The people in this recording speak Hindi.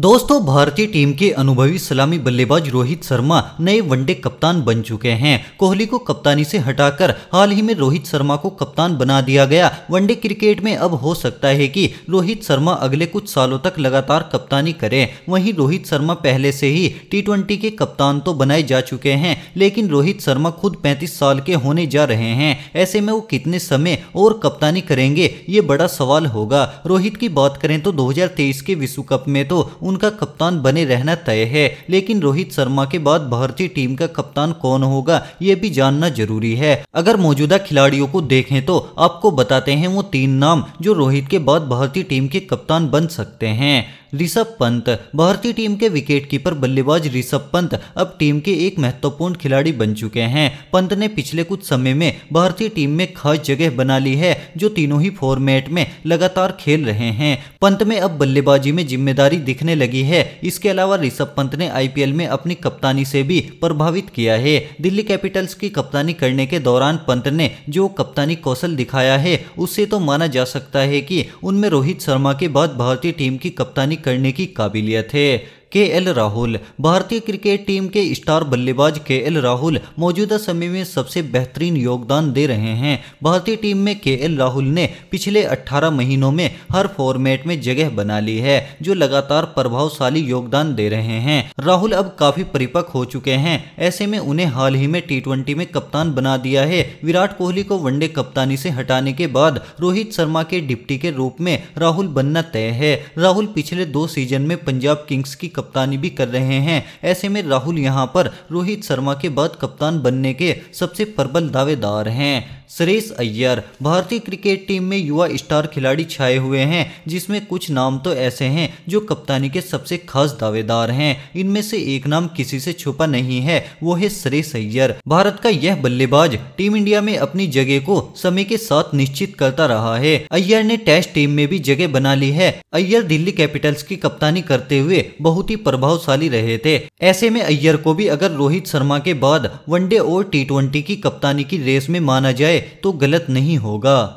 दोस्तों भारतीय टीम के अनुभवी सलामी बल्लेबाज रोहित शर्मा नए वनडे कप्तान बन चुके हैं कोहली को कप्तानी से हटाकर हाल ही में रोहित शर्मा को कप्तान बना दिया गया वनडे क्रिकेट में अब हो सकता है कि रोहित शर्मा अगले कुछ सालों तक लगातार कप्तानी करें वहीं रोहित शर्मा पहले से ही टी के कप्तान तो बनाए जा चुके हैं लेकिन रोहित शर्मा खुद पैंतीस साल के होने जा रहे हैं ऐसे में वो कितने समय और कप्तानी करेंगे ये बड़ा सवाल होगा रोहित की बात करें तो दो के विश्व कप में तो उनका कप्तान बने रहना तय है लेकिन रोहित शर्मा के बाद भारतीय टीम का कप्तान कौन होगा ये भी जानना जरूरी है अगर मौजूदा खिलाड़ियों को देखें तो आपको बताते हैं वो तीन नाम जो रोहित के बाद भारतीय टीम के कप्तान बन सकते हैं ऋषभ पंत भारतीय टीम के विकेटकीपर बल्लेबाज ऋषभ पंत अब टीम के एक महत्वपूर्ण खिलाड़ी बन चुके हैं पंत ने पिछले कुछ समय में भारतीय टीम में खास जगह बना ली है जो तीनों ही फॉर्मेट में लगातार खेल रहे हैं पंत में अब बल्लेबाजी में जिम्मेदारी दिखने दिखने लगी है इसके अलावा ऋषभ पंत ने आईपीएल में अपनी कप्तानी से भी प्रभावित किया है दिल्ली कैपिटल्स की कप्तानी करने के दौरान पंत ने जो कप्तानी कौशल दिखाया है उससे तो माना जा सकता है कि उनमें रोहित शर्मा के बाद भारतीय टीम की कप्तानी करने की काबिलियत है के एल राहुल भारतीय क्रिकेट टीम के स्टार बल्लेबाज के एल राहुल मौजूदा समय में सबसे बेहतरीन योगदान दे रहे हैं भारतीय टीम में के एल राहुल ने पिछले 18 महीनों में हर फॉर्मेट में जगह बना ली है जो लगातार प्रभावशाली योगदान दे रहे हैं राहुल अब काफी परिपक्व हो चुके हैं ऐसे में उन्हें हाल ही में टी में कप्तान बना दिया है विराट कोहली को वनडे कप्तानी से हटाने के बाद रोहित शर्मा के डिप्टी के रूप में राहुल बनना तय है राहुल पिछले दो सीजन में पंजाब किंग्स की कप्तानी भी कर रहे हैं ऐसे में राहुल यहाँ पर रोहित शर्मा के बाद कप्तान बनने के सबसे प्रबल दावेदार हैं सुरेश अय्यर भारतीय क्रिकेट टीम में युवा स्टार खिलाड़ी छाए हुए हैं जिसमें कुछ नाम तो ऐसे हैं जो कप्तानी के सबसे खास दावेदार हैं इनमें से एक नाम किसी से छुपा नहीं है वो है सुरेश अय्यर भारत का यह बल्लेबाज टीम इंडिया में अपनी जगह को समय के साथ निश्चित करता रहा है अय्यर ने टेस्ट टीम में भी जगह बना ली है अय्यर दिल्ली कैपिटल्स की कप्तानी करते हुए बहुत बहुत ही प्रभावशाली रहे थे ऐसे में अय्यर को भी अगर रोहित शर्मा के बाद वनडे और टी की कप्तानी की रेस में माना जाए तो गलत नहीं होगा